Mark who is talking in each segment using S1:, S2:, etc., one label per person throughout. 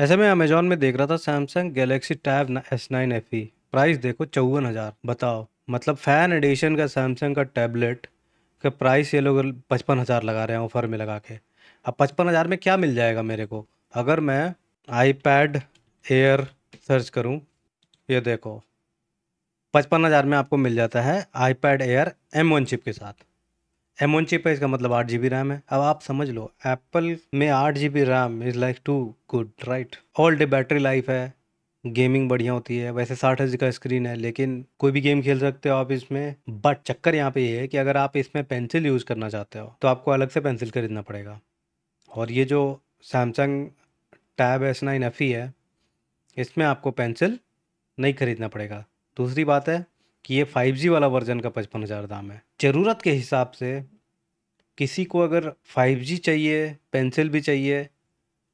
S1: ऐसे में अमेजोन में देख रहा था Samsung Galaxy tab S nine F E price देखो चौवन हज़ार बताओ मतलब फ़ैन एडिशन का सैमसंग का टैबलेट का प्राइस ये लोग पचपन हज़ार लगा रहे हैं ऑफ़र में लगा के अब पचपन हज़ार में क्या मिल जाएगा मेरे को अगर मैं आई पैड एयर सर्च करूँ ये देखो पचपन हज़ार में आपको मिल जाता है iPad air M one chip के साथ एमोन चिप है इसका मतलब आठ जी रैम है अब आप समझ लो एप्पल में आठ G RAM is like too good right all day battery life है गेमिंग बढ़िया होती है वैसे साठ हजार का स्क्रीन है लेकिन कोई भी गेम खेल सकते हो आप इसमें बट चक्कर यहाँ पे ये यह है कि अगर आप इसमें पेंसिल यूज़ करना चाहते हो तो आपको अलग से पेंसिल खरीदना पड़ेगा और ये जो Samsung tab S nine F E है इसमें आपको पेंसिल नहीं खरीदना पड़ेगा दूसरी बात है कि ये 5G वाला वर्जन का पचपन हज़ार दाम है ज़रूरत के हिसाब से किसी को अगर 5G चाहिए पेंसिल भी चाहिए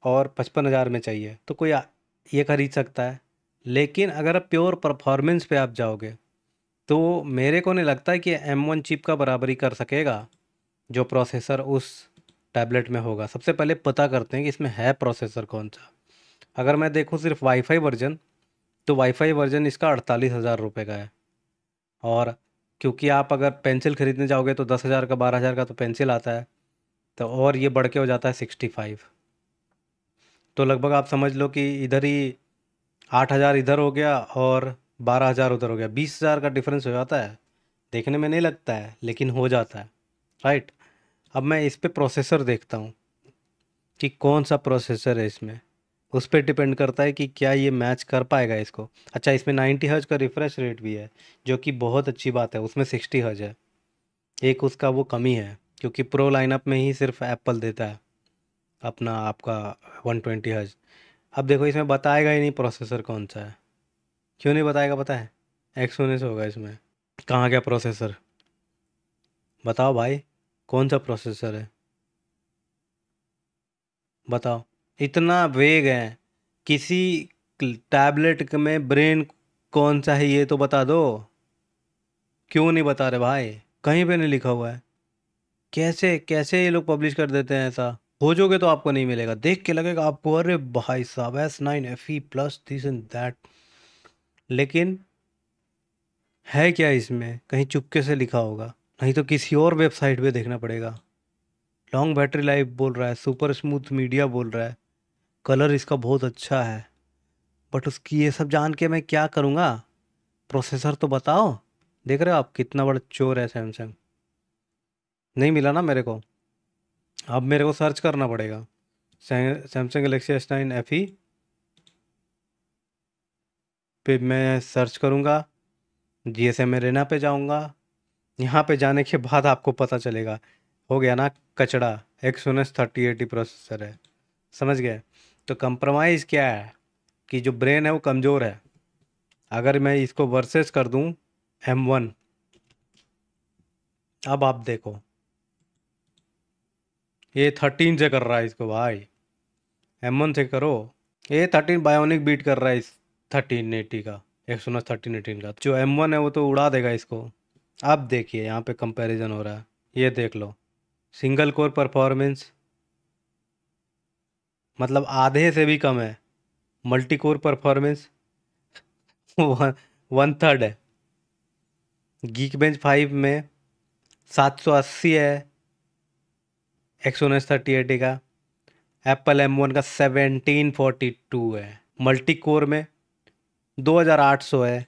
S1: और पचपन हज़ार में चाहिए तो कोई ये खरीद सकता है लेकिन अगर आप प्योर परफॉर्मेंस पे आप जाओगे तो मेरे को नहीं लगता है कि एम वन चिप का बराबरी कर सकेगा जो प्रोसेसर उस टैबलेट में होगा सबसे पहले पता करते हैं कि इसमें है प्रोसेसर कौन सा अगर मैं देखूँ सिर्फ वाईफाई वर्जन तो वाईफाई वर्जन इसका अड़तालीस हज़ार रुपये का है और क्योंकि आप अगर पेंसिल ख़रीदने जाओगे तो दस हज़ार का बारह हज़ार का तो पेंसिल आता है तो और ये बढ़ के हो जाता है सिक्सटी फाइव तो लगभग आप समझ लो कि इधर ही आठ हज़ार इधर हो गया और बारह हज़ार उधर हो गया बीस हज़ार का डिफरेंस हो जाता है देखने में नहीं लगता है लेकिन हो जाता है राइट अब मैं इस पर प्रोसेसर देखता हूँ कि कौन सा प्रोसेसर है इसमें उस पर डिपेंड करता है कि क्या ये मैच कर पाएगा इसको अच्छा इसमें नाइन्टी हज का रिफ्रेश रेट भी है जो कि बहुत अच्छी बात है उसमें सिक्सटी हज है एक उसका वो कमी है क्योंकि प्रो लाइनअप में ही सिर्फ एप्पल देता है अपना आपका वन ट्वेंटी हज अब देखो इसमें बताएगा ही नहीं प्रोसेसर कौन सा है क्यों नहीं बताएगा पता है एक्सोनेस होगा इसमें कहाँ क्या प्रोसेसर बताओ भाई कौन सा प्रोसेसर है बताओ इतना वेग है किसी टैबलेट में ब्रेन कौन सा है ये तो बता दो क्यों नहीं बता रहे भाई कहीं पे नहीं लिखा हुआ है कैसे कैसे ये लोग पब्लिश कर देते हैं ऐसा खोजोगे तो आपको नहीं मिलेगा देख के लगेगा आपको अरे भाई साहब S nine F E plus this in that लेकिन है क्या इसमें कहीं चुपके से लिखा होगा नहीं तो किसी और वेबसाइट पे देखना पड़ेगा लॉन्ग बैटरी लाइफ बोल रहा है सुपर स्मूथ मीडिया बोल रहा है कलर इसका बहुत अच्छा है बट उसकी ये सब जान के मैं क्या करूँगा प्रोसेसर तो बताओ देख रहे हो आप कितना बड़ा चोर है सैमसंग नहीं मिला ना मेरे को अब मेरे को सर्च करना पड़ेगा Samsung Galaxy S nine F E पे मैं सर्च करूँगा जी एस एम रेना पे जाऊँगा यहाँ पे जाने के बाद आपको पता चलेगा हो गया ना कचड़ा एक सौ उन्नीस थर्टी एटी प्रोसेसर है समझ गए तो कंप्रोमाइज़ क्या है कि जो ब्रेन है वो कमज़ोर है अगर मैं इसको वर्सेस कर दूं एम वन अब आप देखो ये थर्टीन से कर रहा है इसको भाई एम वन से करो ये थर्टीन बायोनिक बीट कर रहा है इस थर्टीन एटी का एक सौ थर्टीन एटीन का जो एम वन है वो तो उड़ा देगा इसको अब देखिए यहाँ पे कंपैरिजन हो रहा है ये देख लो सिंगल कोर परफॉर्मेंस मतलब आधे से भी कम है multi core performance one third है गीक बेंच फाइव में सात सौ अस्सी है एक्सोनस थर्टी एटी का एप्पल एम वन का सेवनटीन फोर्टी टू है मल्टी कोर में दो हज़ार आठ सौ है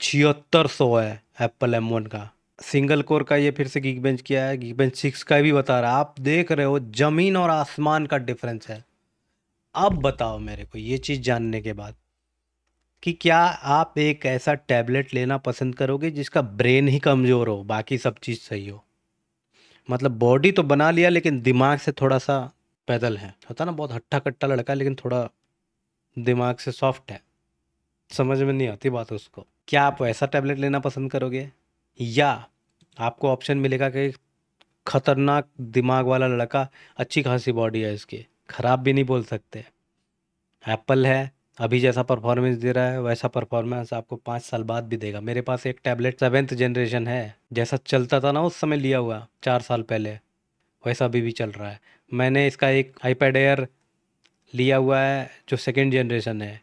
S1: छिहत्तर सौ है एप्पल एम वन का सिंगल कोर का ये फिर से गीक बेंच किया है गीक बेंच सिक्स का भी बता रहा है आप देख रहे हो जमीन और आसमान का डिफरेंस है अब बताओ मेरे को ये चीज़ जानने के बाद कि क्या आप एक ऐसा टैबलेट लेना पसंद करोगे जिसका ब्रेन ही कमज़ोर हो बाकी सब चीज़ सही हो मतलब बॉडी तो बना लिया लेकिन दिमाग से थोड़ा सा पैदल है होता ना बहुत हट्टा कट्टा लड़का लेकिन थोड़ा दिमाग से सॉफ्ट है समझ में नहीं आती बात उसको क्या आप ऐसा टैबलेट लेना पसंद करोगे या आपको ऑप्शन मिलेगा कि खतरनाक दिमाग वाला लड़का अच्छी खासी बॉडी है इसकी ख़राब भी नहीं बोल सकते एप्पल है अभी जैसा परफॉर्मेंस दे रहा है वैसा परफॉर्मेंस आपको पाँच साल बाद भी देगा मेरे पास एक टैबलेट सेवेंथ जनरेशन है जैसा चलता था ना उस समय लिया हुआ चार साल पहले वैसा अभी भी चल रहा है मैंने इसका एक आईपैड एयर लिया हुआ है जो सेकेंड जनरेशन है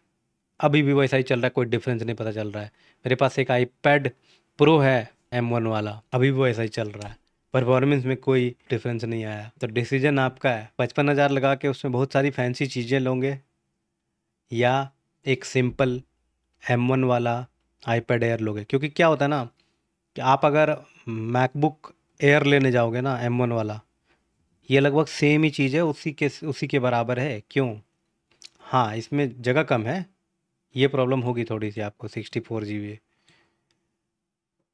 S1: अभी भी वैसा ही चल रहा है कोई डिफरेंस नहीं पता चल रहा है मेरे पास एक आईपैड प्रो है एम वन वाला अभी वो ऐसा ही चल रहा है परफॉर्मेंस में कोई डिफरेंस नहीं आया तो डिसीजन आपका है पचपन हज़ार लगा के उसमें बहुत सारी फैंसी चीज़ें लोगे या एक सिंपल एम वन वाला आई पैड एयर लोगे क्योंकि क्या होता है ना कि आप अगर मैकबुक एयर लेने जाओगे ना एम वन वाला ये लगभग सेम ही चीज़ है उसी के उसी के बराबर है क्यों हाँ इसमें जगह कम है ये प्रॉब्लम होगी थोड़ी सी आपको सिक्सटी फोर जी बी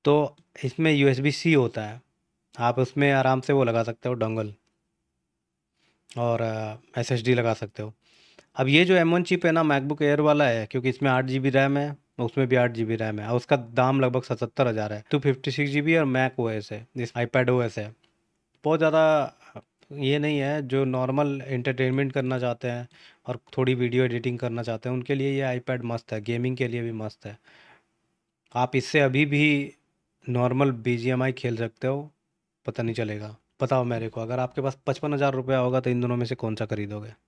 S1: तो इसमें यू एस बी सी होता है आप उसमें आराम से वो लगा सकते हो डोंगल और एस एस डी लगा सकते हो अब ये जो एम वन चिप है ना मैकबुक एयर वाला है क्योंकि इसमें आठ जी बी रैम है उसमें भी आठ जी बी रैम है और उसका दाम लगभग सतहत्तर हज़ार है two fifty six G B और मैक ओ एस है जिस आई पैड ओ एस है बहुत ज़्यादा uh, ये नहीं है जो नॉर्मल इंटरटेनमेंट करना चाहते हैं और थोड़ी वीडियो एडिटिंग करना चाहते हैं उनके लिए ये आई पैड मस्त है गेमिंग के लिए भी मस्त है आप इससे अभी भी नॉर्मल बी खेल सकते हो पता नहीं चलेगा बताओ मेरे को अगर आपके पास पचपन हज़ार रुपया होगा तो इन दोनों में से कौन सा खरीदोगे